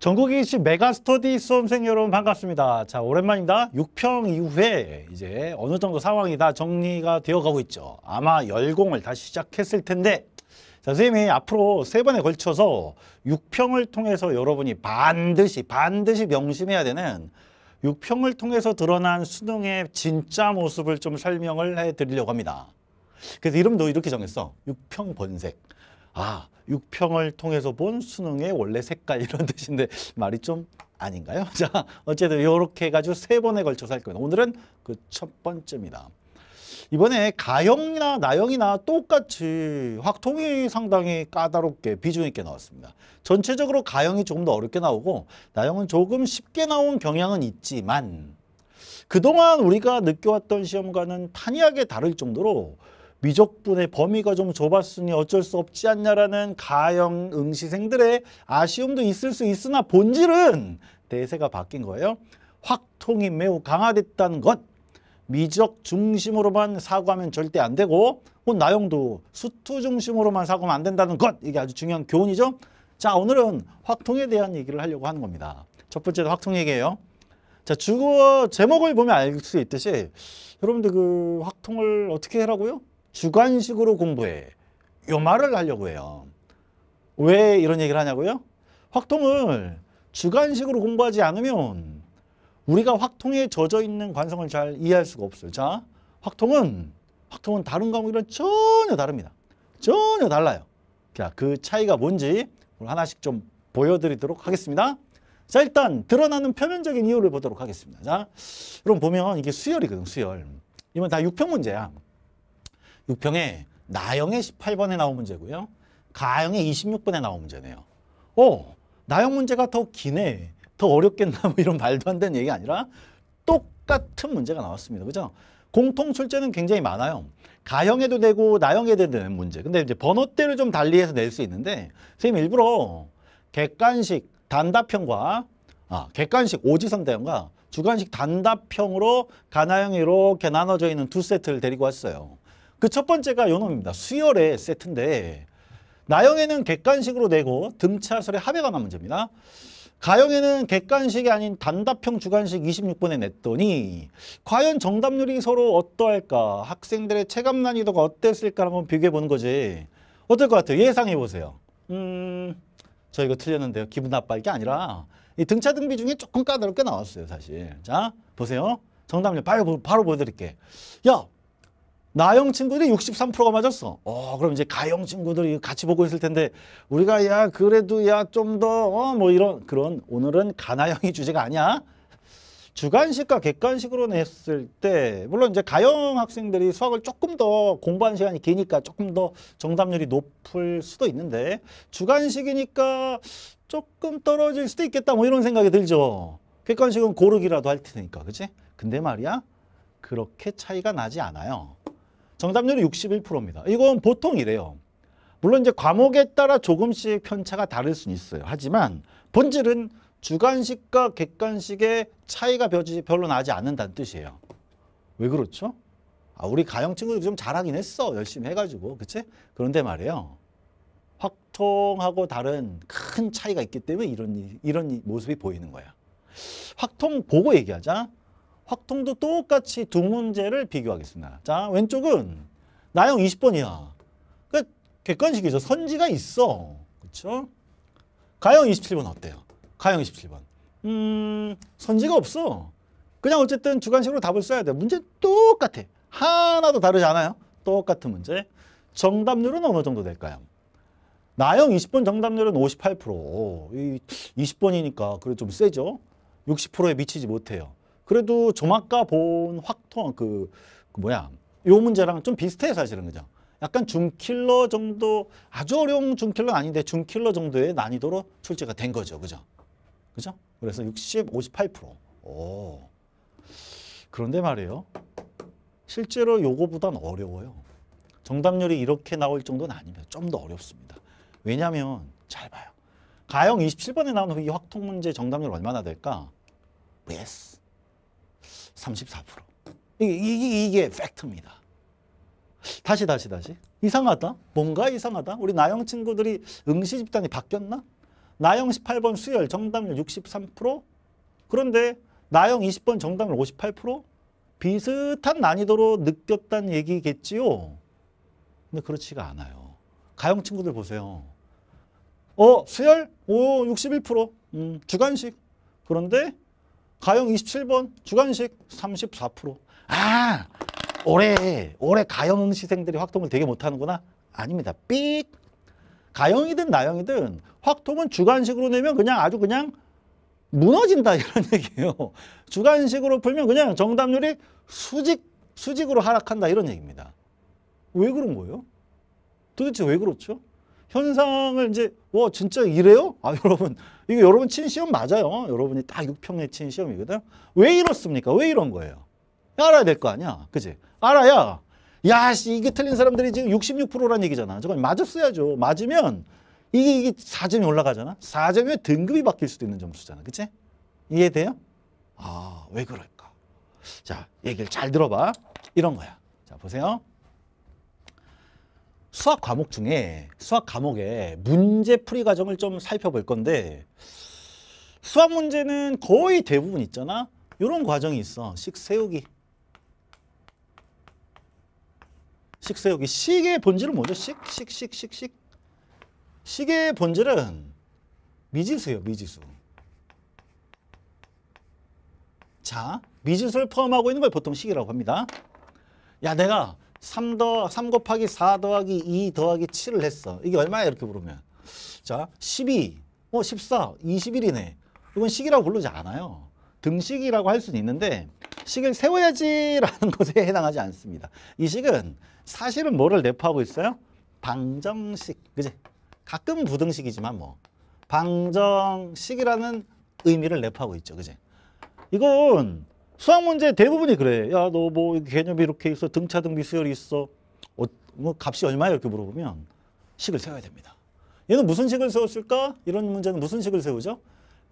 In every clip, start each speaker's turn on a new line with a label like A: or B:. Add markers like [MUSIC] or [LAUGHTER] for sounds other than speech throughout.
A: 전국에 계 메가스터디 수험생 여러분 반갑습니다. 자 오랜만입니다. 6평 이후에 이제 어느 정도 상황이 다 정리가 되어가고 있죠. 아마 열공을 다시 시작했을 텐데 자, 선생님이 앞으로 세 번에 걸쳐서 6평을 통해서 여러분이 반드시 반드시 명심해야 되는 6평을 통해서 드러난 수능의 진짜 모습을 좀 설명을 해드리려고 합니다. 그래서 이름도 이렇게 정했어. 6평 본색. 아 육평을 통해서 본 수능의 원래 색깔 이런 [LAUGHS] 뜻인데 말이 좀 아닌가요? [LAUGHS] 자 어쨌든 이렇게 해가지고 세 번에 걸쳐서 할 거예요. 오늘은 그 첫 번째입니다. 이번에 가형이나 나형이나 똑같이 확통이 상당히 까다롭게 비중 있게 나왔습니다. 전체적으로 가형이 조금 더 어렵게 나오고 나형은 조금 쉽게 나온 경향은 있지만 그동안 우리가 느껴왔던 시험과는 탄이하게 다를 정도로 미적분의 범위가 좀 좁았으니 어쩔 수 없지 않냐라는 가형 응시생들의 아쉬움도 있을 수 있으나 본질은 대세가 바뀐 거예요. 확통이 매우 강화됐다는 것. 미적 중심으로만 사고하면 절대 안 되고 혹은 나용도 수투 중심으로만 사고하면 안 된다는 것. 이게 아주 중요한 교훈이죠. 자 오늘은 확통에 대한 얘기를 하려고 하는 겁니다. 첫 번째도 확통 얘기예요. 자 주거 제목을 보면 알 수 있듯이 여러분들 그 확통을 어떻게 해라고요? 주관식으로 공부해. 요 말을 하려고 해요. 왜 이런 얘기를 하냐고요? 확통을 주관식으로 공부하지 않으면 우리가 확통에 젖어 있는 관성을 잘 이해할 수가 없어요. 자, 확통은 확통은 다른 과목이랑 전혀 다릅니다. 전혀 달라요. 자, 그 차이가 뭔지 하나씩 좀 보여드리도록 하겠습니다. 자, 일단 드러나는 표면적인 이유를 보도록 하겠습니다. 자, 그럼 보면 이게 수열이거든, 요 수열. 이건 다 6평 문제야. 6평에 나영의 18번에 나온 문제고요. 가영의 26번에 나온 문제네요. 어, 나영 문제가 더 기네, 더 어렵겠나 뭐 이런 말도 안 되는 얘기 아니라 똑같은 문제가 나왔습니다. 그죠? 공통 출제는 굉장히 많아요. 가형에도 되고 나형에도 되는 문제. 근데 이제 번호대를 좀 달리해서 낼 수 있는데 선생님 일부러 객관식 단답형과 아, 객관식 오지선 대형과 주관식 단답형으로 가나형 이렇게 나눠져 있는 두 세트를 데리고 왔어요. 그첫 번째가 요놈입니다. 수열의 세트인데 나형에는 객관식으로 내고 등차설의 합의가 난 문제입니다. 가형에는 객관식이 아닌 단답형 주관식 26번에 냈더니 과연 정답률이 서로 어떠할까 학생들의 체감 난이도가 어땠을까 한번 비교해 보는 거지 어떨 것 같아요? 예상해 보세요 음... 저 이거 틀렸는데요 기분 나빠할 게 아니라 이 등차 등비 중에 조금 까다롭게 나왔어요 사실 자 보세요 정답률 바로, 바로 보여드릴게 야 나영 친구들이 63%가 맞았어. 어, 그럼 이제 가영 친구들이 같이 보고 있을 텐데 우리가 야 그래도 야 좀더어뭐 이런 그런 오늘은 가나영이 주제가 아니야. 주관식과 객관식으로 냈을 때 물론 이제 가영 학생들이 수학을 조금 더 공부한 시간이 기니까 조금 더 정답률이 높을 수도 있는데 주관식이니까 조금 떨어질 수도 있겠다 뭐 이런 생각이 들죠. 객관식은 고르기라도 할 테니까 그치? 근데 말이야 그렇게 차이가 나지 않아요. 정답률이 61%입니다. 이건 보통 이래요. 물론 이제 과목에 따라 조금씩 편차가 다를 수는 있어요. 하지만 본질은 주관식과 객관식의 차이가 별로 나지 않는다는 뜻이에요. 왜 그렇죠? 아, 우리 가영 친구들이 좀 잘하긴 했어. 열심히 해가지고. 그치? 그런데 말이에요. 확통하고 다른 큰 차이가 있기 때문에 이런, 이런 모습이 보이는 거야. 확통 보고 얘기하자. 확통도 똑같이 두 문제를 비교하겠습니다. 자, 왼쪽은 나형 20번이야. 그 객관식이죠. 선지가 있어. 그렇죠? 가형 27번 어때요? 가형 27번. 음, 선지가 없어. 그냥 어쨌든 주관식으로 답을 써야 돼. 문제 똑같아. 하나도 다르지 않아요. 똑같은 문제. 정답률은 어느 정도 될까요? 나형 20번 정답률은 58%. 이 20번이니까 그래도 좀 세죠? 60%에 미치지 못해요. 그래도 조 아까 본 확통 그, 그 뭐야 요 문제랑 좀 비슷해 사실은 그죠. 약간 중킬러 정도 아주 어려운 중킬러 아닌데 중킬러 정도의 난이도로 출제가 된 거죠. 그죠? 그죠? 그래서 60, 58%. 오. 그런데 말이에요. 실제로 요거보단 어려워요. 정답률이 이렇게 나올 정도는 아니면 좀더 어렵습니다. 왜냐하면 잘 봐요. 가형 27번에 나온 이 확통 문제 정답률 얼마나 될까? 예스. 34%. 이게, 이게, 이게 팩트입니다. 다시 다시 다시. 이상하다. 뭔가 이상하다. 우리 나영 친구들이 응시 집단이 바뀌었나? 나영 18번 수열 정답률 63% 그런데 나영 20번 정답률 58% 비슷한 난이도로 느꼈단 얘기겠지요. 근데 그렇지가 않아요. 가영 친구들 보세요. 어 수열 오61% 음, 주관식 그런데 가영 27번, 주관식 34%. 아, 올해 올해 가영 시생들이 확통을 되게 못하는구나. 아닙니다. 삑. 가영이든 나영이든 확통은 주관식으로 내면 그냥 아주 그냥 무너진다 이런 [LAUGHS] 얘기예요. 주관식으로 풀면 그냥 정답률이 수직 수직으로 하락한다 이런 얘기입니다. 왜 그런 거예요? 도대체 왜 그렇죠? 현상을 이제 와 진짜 이래요? 아 [LAUGHS] 여러분 이거 여러분 친 시험 맞아요. 여러분이 딱 6평에 친 시험이거든. 왜 이렇습니까? 왜 이런 거예요? 알아야 될 거 아니야. 그지 알아야 야 씨, 이게 틀린 사람들이 지금 66%란 얘기잖아. 저건 맞았어야죠. 맞으면 이게 이게 4점이 올라가잖아. 4점이 등급이 바뀔 수도 있는 점수잖아. 그치? 이해돼요? 아, 왜 그럴까? 자, 얘기를 잘 들어봐. 이런 거야. 자, 보세요. 수학 과목 중에 수학 과목의 문제 풀이 과정을 좀 살펴볼 건데 수학 문제는 거의 대부분 있잖아. 이런 과정이 있어. 식 세우기. 식 세우기. 식의 본질은 뭐죠? 식, 식, 식, 식, 식. 식의 본질은 미지수예요. 미지수. 자, 미지수를 포함하고 있는 걸 보통 식이라고 합니다. 야, 내가 3 더, 3 곱하기 4 더하기 2 더하기 7을 했어. 이게 얼마야? 이렇게 물으면. 자, 12, 어, 14, 21이네. 이건 식이라고 부르지 않아요. 등식이라고 할 수는 있는데 식을 세워야지라는 [LAUGHS] 것에 해당하지 않습니다. 이 식은 사실은 뭐를 내포하고 있어요? 방정식, 그지? 가끔 부등식이지만 뭐 방정식이라는 의미를 내포하고 있죠, 그지? 이건 수학 문제 대부분이 그래. 야, 너 뭐 개념이 이렇게 있어. 등차등 미수열이 있어. 어, 뭐 값이 얼마야? 이렇게 물어보면 식을 세워야 됩니다. 얘는 무슨 식을 세웠을까? 이런 문제는 무슨 식을 세우죠?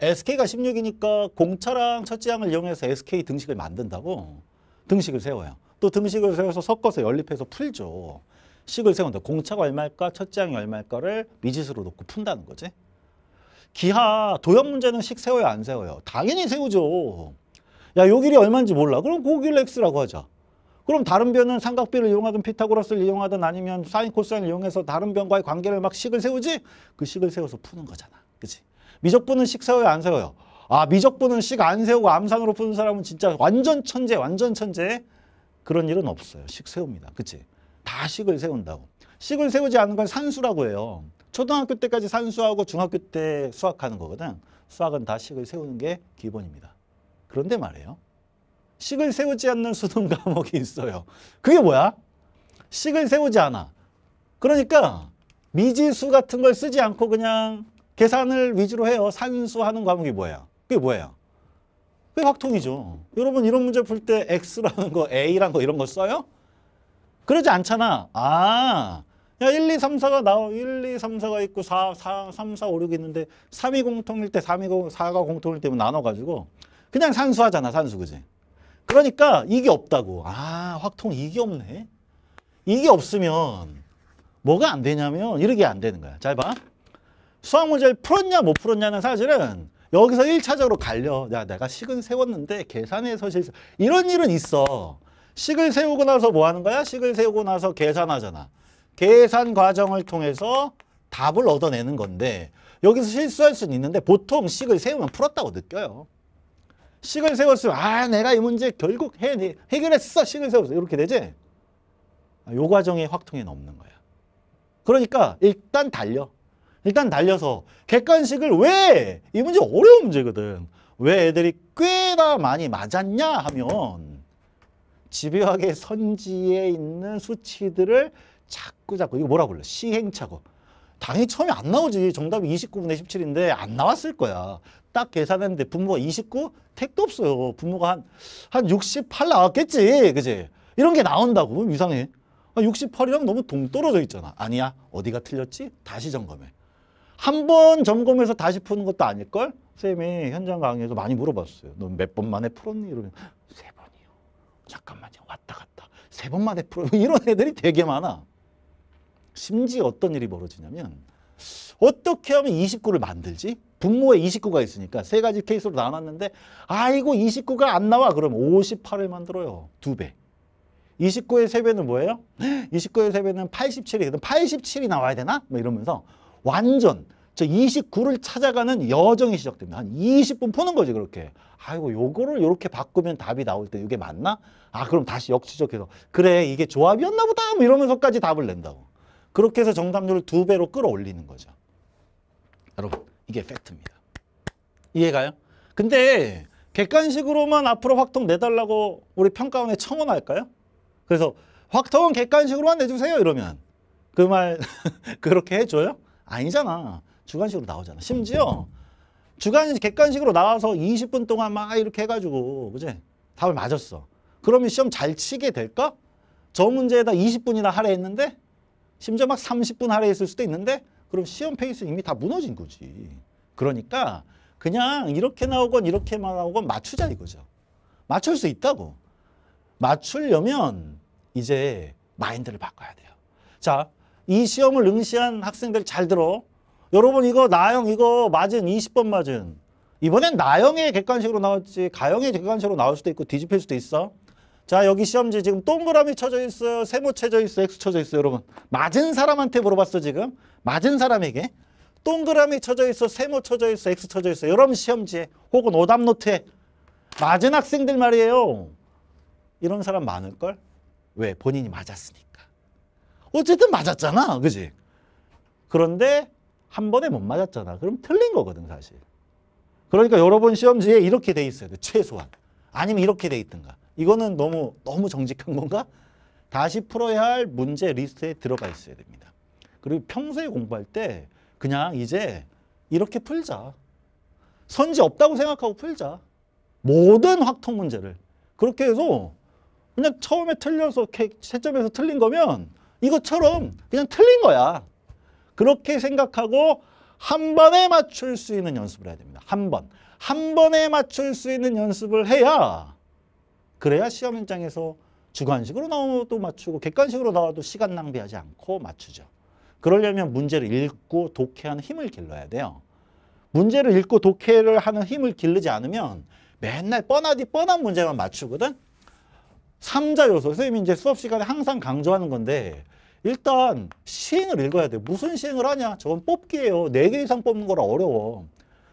A: SK가 16이니까 공차랑 첫째항을 이용해서 SK 등식을 만든다고 등식을 세워요. 또 등식을 세워서 섞어서 연립해서 풀죠. 식을 세운다. 공차가 얼마일까? 첫째항이 얼마일까를 미지수로 놓고 푼다는 거지. 기하, 도형 문제는 식 세워요? 안 세워요? 당연히 세우죠. 야, 요 길이 얼마인지 몰라. 그럼 고길 X라고 하자. 그럼 다른 변은 삼각비를 이용하든 피타고라스를 이용하든 아니면 사인 코사인을 이용해서 다른 변과의 관계를 막 식을 세우지? 그 식을 세워서 푸는 거잖아. 그치? 미적분은 식 세워요? 안 세워요? 아, 미적분은 식 안 세우고 암산으로 푸는 사람은 진짜 완전 천재, 완전 천재. 그런 일은 없어요. 식 세웁니다. 그치? 다 식을 세운다고. 식을 세우지 않는건 산수라고 해요. 초등학교 때까지 산수하고 중학교 때 수학하는 거거든. 수학은 다 식을 세우는 게 기본입니다. 그런데 말이에요. 식을 세우지 않는 수능 과목이 [LAUGHS] 있어요. 그게 뭐야? 식을 세우지 않아. 그러니까 미지수 같은 걸 쓰지 않고 그냥 계산을 위주로 해요. 산수하는 과목이 뭐예요? 그게 뭐예요? 그게 확통이죠. 여러분 이런 문제 풀 때 X라는 거, A라는 거 이런 거 써요? 그러지 않잖아. 아, 야 1, 2, 3, 4가 나오 1, 2, 3, 4가 있고 4, 4, 3, 4, 5, 6 있는데 3이 공통일 때 3이 공, 4가 공통일 때면 나눠 가지고 그냥 산수하잖아, 산수, 그지? 그러니까 이게 없다고. 아, 확통 이게 없네. 이게 없으면 뭐가 안 되냐면 이렇게 안 되는 거야. 잘 봐. 수학 문제를 풀었냐 못 풀었냐는 사실은 여기서 1차적으로 갈려. 야, 내가 식은 세웠는데 계산해서 실수. 이런 일은 있어. 식을 세우고 나서 뭐 하는 거야? 식을 세우고 나서 계산하잖아. 계산 과정을 통해서 답을 얻어내는 건데 여기서 실수할 수는 있는데 보통 식을 세우면 풀었다고 느껴요. 식을 세웠으면 아 내가 이 문제 결국 해, 해결했어 식을 세웠어 이렇게 되지 아, 요 과정의 확통에는 없는 거야 그러니까 일단 달려 일단 달려서 객관식을 왜이 문제 어려운 문제거든 왜 애들이 꽤나 많이 맞았냐 하면 집요하게 선지에 있는 수치들을 자꾸자꾸 이거 뭐라고 불러 시행착오 당연히 처음에 안 나오지. 정답이 29분의 17인데 안 나왔을 거야. 딱 계산했는데 분모가 29? 택도 없어요. 분모가 한, 한 68 나왔겠지. 그지? 이런 게 나온다고. 이상해. 68이랑 아, 너무 동떨어져 있잖아. 아니야. 어디가 틀렸지? 다시 점검해. 한 번 점검해서 다시 푸는 것도 아닐걸? 쌤이 현장 강의에서 많이 물어봤어요. 너몇번 만에 풀었니? 이러면 세 번이요. 잠깐만요. 왔다 갔다. 세 번 만에 풀어. [LAUGHS] 이런 애들이 되게 많아. 심지어 어떤 일이 벌어지냐면 어떻게 하면 29를 만들지? 분모에 29가 있으니까 세 가지 케이스로 나눴는데 아이고 29가 안 나와 그럼 58을 만들어요. 두 배. 29의 세배는 뭐예요? 29의 세배는 87이 그럼 87이 나와야 되나? 뭐 이러면서 완전 저 29를 찾아가는 여정이 시작됩니다. 한 20분 푸는 거지 그렇게. 아이고 요거를 이렇게 바꾸면 답이 나올 때 이게 맞나? 아 그럼 다시 역추적해서 그래 이게 조합이었나 보다 뭐 이러면서까지 답을 낸다고. 그렇게 해서 정답률을 두 배로 끌어올리는 거죠. 여러분 이게 팩트입니다. 이해가요? 근데 객관식으로만 앞으로 확통 내달라고 우리 평가원에 청원할까요? 그래서 확통은 객관식으로만 내주세요 이러면 그 말 [LAUGHS] 그렇게 해줘요? 아니잖아. 주관식으로 나오잖아. 심지어 주관식 객관식으로 나와서 20분 동안 막 이렇게 해가지고 그제 답을 맞았어. 그러면 시험 잘 치게 될까? 저 문제에다 20분이나 하애했는데 심지어 막 30분 하래에 있을 수도 있는데 그럼 시험 페이스 이미 다 무너진 거지. 그러니까 그냥 이렇게 나오건 이렇게만 나오건 맞추자 이거죠. 맞출 수 있다고. 맞추려면 이제 마인드를 바꿔야 돼요. 자, 이 시험을 응시한 학생들 잘 들어. 여러분 이거 나영 이거 맞은 20번 맞은 이번엔 나영의 객관식으로 나왔지 가영의 객관식으로 나올 수도 있고 뒤집힐 수도 있어. 자 여기 시험지 지금 동그라미 쳐져 있어요. 세모 쳐져 있어요. X 쳐져 있어요. 여러분 맞은 사람한테 물어봤어 지금. 맞은 사람에게. 동그라미 쳐져 있어. 세모 쳐져 있어. X 쳐져 있어. 요 여러분 시험지에 혹은 오답 노트에 맞은 학생들 말이에요. 이런 사람 많을걸? 왜? 본인이 맞았으니까. 어쨌든 맞았잖아. 그지? 그런데 한 번에 못 맞았잖아. 그럼 틀린 거거든 사실. 그러니까 여러분 시험지에 이렇게 돼 있어야 돼. 최소한. 아니면 이렇게 돼있던가 이거는 너무 너무 정직한 건가? 다시 풀어야 할 문제 리스트에 들어가 있어야 됩니다. 그리고 평소에 공부할 때 그냥 이제 이렇게 풀자. 선지 없다고 생각하고 풀자. 모든 확통 문제를. 그렇게 해서 그냥 처음에 틀려서 채점에서 틀린 거면 이것처럼 그냥 틀린 거야. 그렇게 생각하고 한 번에 맞출 수 있는 연습을 해야 됩니다. 한 번. 한 번에 맞출 수 있는 연습을 해야 그래야 시험 현장에서 주관식으로 나와도 맞추고 객관식으로 나와도 시간 낭비하지 않고 맞추죠. 그러려면 문제를 읽고 독해하는 힘을 길러야 돼요. 문제를 읽고 독해를 하는 힘을 길르지 않으면 맨날 뻔하디 뻔한 문제만 맞추거든. 삼자 요소, 선생님이 이제 수업 시간에 항상 강조하는 건데 일단 시행을 읽어야 돼. 요 무슨 시행을 하냐? 저건 뽑기예요. 네 개 이상 뽑는 거라 어려워.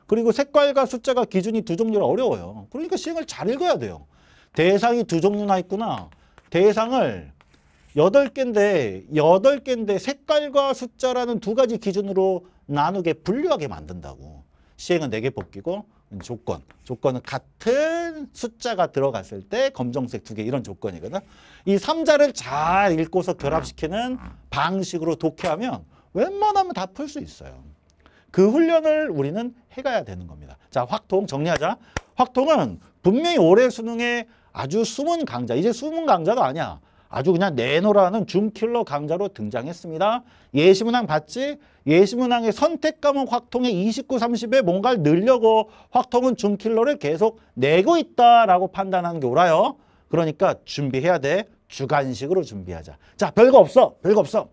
A: 그리고 색깔과 숫자가 기준이 두 종류라 어려워요. 그러니까 시행을 잘 읽어야 돼요. 대상이 두 종류나 있구나. 대상을 8 개인데 8 개인데 색깔과 숫자라는 두 가지 기준으로 나누게 분류하게 만든다고. 시행은 4개 뽑기고 음, 조건. 조건은 같은 숫자가 들어갔을 때 검정색 두 개 이런 조건이거든. 이 3자를 잘 읽고서 결합시키는 방식으로 독해하면 웬만하면 다 풀 수 있어요. 그 훈련을 우리는 해가야 되는 겁니다. 자, 확통 정리하자. 확통은 분명히 올해 수능에 아주 숨은 강자, 이제 숨은 강자가 아니야. 아주 그냥 내노라는 줌킬러 강자로 등장했습니다. 예시문항 봤지? 예시문항의 선택과목 확통의 29, 30에 뭔가를 늘려고 확통은 줌킬러를 계속 내고 있다라고 판단하는 게 옳아요. 그러니까 준비해야 돼. 주관식으로 준비하자. 자, 별거 없어. 별거 없어.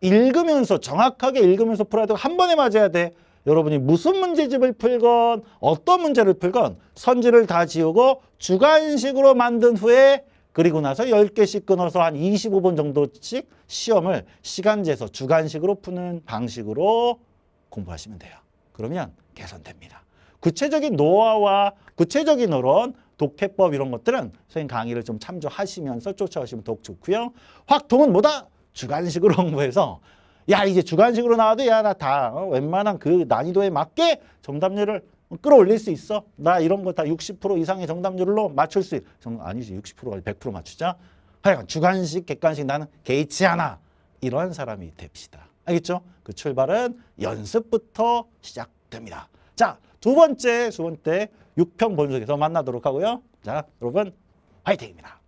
A: 읽으면서 정확하게 읽으면서 풀어야 되고 한 번에 맞아야 돼. 여러분이 무슨 문제집을 풀건 어떤 문제를 풀건 선지를 다 지우고 주관식으로 만든 후에 그리고 나서 열개씩 끊어서 한 25분 정도씩 시험을 시간제에서 주관식으로 푸는 방식으로 공부하시면 돼요. 그러면 개선됩니다. 구체적인 노하와 구체적인 어론, 독해법 이런 것들은 선생님 강의를 좀 참조하시면서 쫓아오시면 더욱 좋고요. 확통은 뭐다? 주관식으로 [LAUGHS] 공부해서 야 이제 주관식으로 나와도 야 나다 어, 웬만한 그 난이도에 맞게 정답률을 끌어올릴 수 있어. 나 이런 거 다 60% 이상의 정답률로 맞출 수 있어. 아니지 60%가 100% 맞추자. 하여간 주관식 객관식 나는 개의치 않아. 이러한 사람이 됩시다. 알겠죠? 그 출발은 연습부터 시작됩니다. 자, 두 번째 수번때 6평 본속에서 만나도록 하고요. 자, 여러분 화이팅입니다.